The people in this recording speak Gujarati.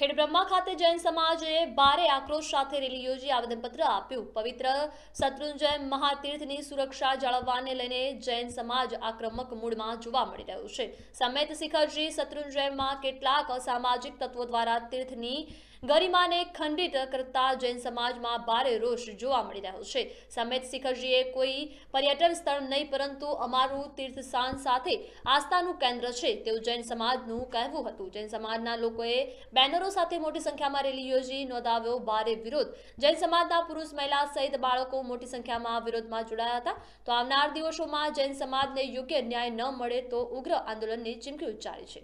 ખેડબ્રહ્મા ખાતે જૈન સમાજે ભારે આક્રોશ સાથે રેલી યોજી આવેદનપત્ર આપ્યું પવિત્ર શત્રુંજય મહાતીર્થની સુરક્ષા જાળવવાને લઈને જૈન સમાજ આક્રમક મૂળમાં જોવા મળી રહ્યું છે સમેત શિખરજી શત્રુંજયમાં કેટલાક અસામાજિક તત્વો દ્વારા તીર્થની ગરિમાને ખંડિત કરતા જૈન સમાજમાં ભારે રોષ જોવા મળી રહ્યો છે સમેત શિખરજીએ કોઈ પર્યટન સ્થળ નહીં પરંતુ અમારું તીર્થસ્થાન સાથે આસ્થાનું કેન્દ્ર છે તેવું જૈન સમાજનું કહેવું હતું જૈન સમાજના લોકોએ બેનરો આગેવાનો સાથે મોટી સંખ્યામાં રેલી યોજી નોંધાવ્યો ભારે વિરોધ જૈન સમાજના પુરુષ મહિલા સહિત બાળકો મોટી સંખ્યામાં વિરોધમાં જોડાયા હતા તો આવનાર દિવસોમાં જૈન સમાજને યોગ્ય ન્યાય ન મળે તો ઉગ્ર આંદોલનની ચીમકી ઉચ્ચારી છે